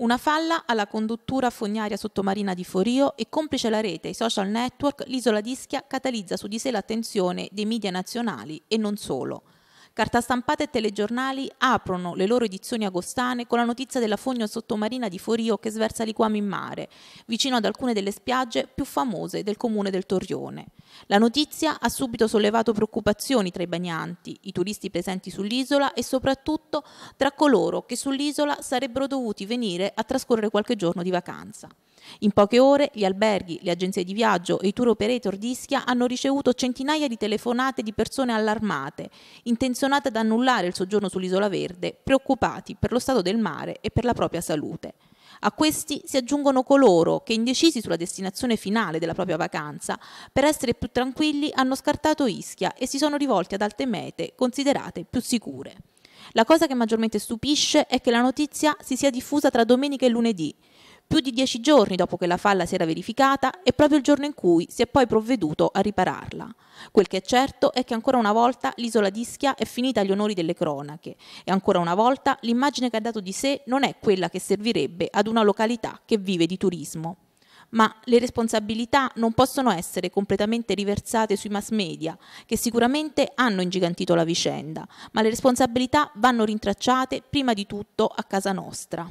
Una falla alla conduttura fognaria sottomarina di Forio e complice la rete e i social network, l'isola d'Ischia catalizza su di sé l'attenzione dei media nazionali e non solo carta stampata e telegiornali aprono le loro edizioni agostane con la notizia della fogna sottomarina di Forio che sversa liquami in mare, vicino ad alcune delle spiagge più famose del comune del Torrione. La notizia ha subito sollevato preoccupazioni tra i bagnanti, i turisti presenti sull'isola e soprattutto tra coloro che sull'isola sarebbero dovuti venire a trascorrere qualche giorno di vacanza. In poche ore gli alberghi, le agenzie di viaggio e i tour operator di Ischia hanno ricevuto centinaia di telefonate di persone allarmate, intenzionate ad annullare il soggiorno sull'isola verde, preoccupati per lo stato del mare e per la propria salute. A questi si aggiungono coloro che, indecisi sulla destinazione finale della propria vacanza, per essere più tranquilli hanno scartato Ischia e si sono rivolti ad altre mete considerate più sicure. La cosa che maggiormente stupisce è che la notizia si sia diffusa tra domenica e lunedì, più di dieci giorni dopo che la falla si era verificata e proprio il giorno in cui si è poi provveduto a ripararla. Quel che è certo è che ancora una volta l'isola di Ischia è finita agli onori delle cronache e ancora una volta l'immagine che ha dato di sé non è quella che servirebbe ad una località che vive di turismo ma le responsabilità non possono essere completamente riversate sui mass media, che sicuramente hanno ingigantito la vicenda, ma le responsabilità vanno rintracciate prima di tutto a casa nostra.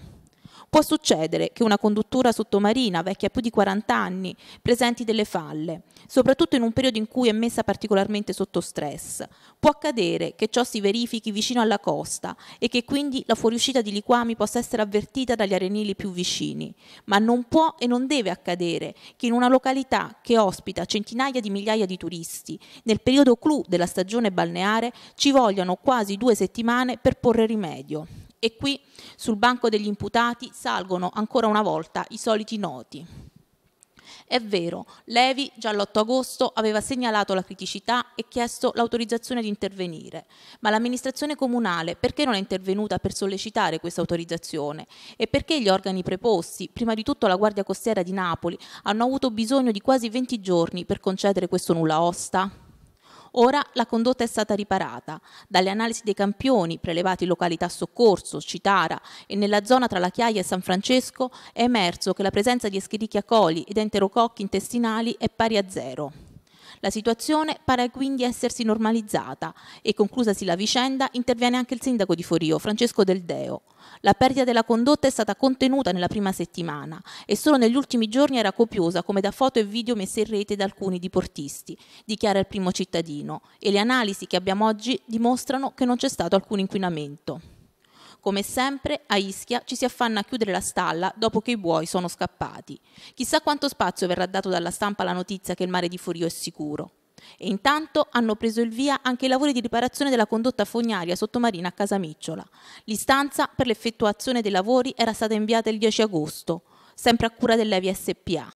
Può succedere che una conduttura sottomarina vecchia più di 40 anni presenti delle falle, soprattutto in un periodo in cui è messa particolarmente sotto stress. Può accadere che ciò si verifichi vicino alla costa e che quindi la fuoriuscita di liquami possa essere avvertita dagli arenili più vicini, ma non può e non deve accadere che in una località che ospita centinaia di migliaia di turisti, nel periodo clou della stagione balneare ci vogliano quasi due settimane per porre rimedio. E qui sul banco degli imputati salgono ancora una volta i soliti noti. È vero, Levi già l'8 agosto aveva segnalato la criticità e chiesto l'autorizzazione di intervenire, ma l'amministrazione comunale perché non è intervenuta per sollecitare questa autorizzazione e perché gli organi preposti, prima di tutto la Guardia Costiera di Napoli, hanno avuto bisogno di quasi 20 giorni per concedere questo nulla osta? Ora la condotta è stata riparata. Dalle analisi dei campioni prelevati in località Soccorso, Citara e nella zona tra La Chiaia e San Francesco è emerso che la presenza di Escherichia coli ed enterococchi intestinali è pari a zero. La situazione pare quindi essersi normalizzata e conclusasi la vicenda interviene anche il sindaco di Forio, Francesco Del Deo. La perdita della condotta è stata contenuta nella prima settimana e solo negli ultimi giorni era copiosa come da foto e video messe in rete da alcuni diportisti, dichiara il primo cittadino, e le analisi che abbiamo oggi dimostrano che non c'è stato alcun inquinamento. Come sempre, a Ischia ci si affanna a chiudere la stalla dopo che i buoi sono scappati. Chissà quanto spazio verrà dato dalla stampa alla notizia che il mare di Forio è sicuro. E intanto hanno preso il via anche i lavori di riparazione della condotta fognaria sottomarina a Casamicciola. L'istanza per l'effettuazione dei lavori era stata inviata il 10 agosto, sempre a cura dell'EVSPA.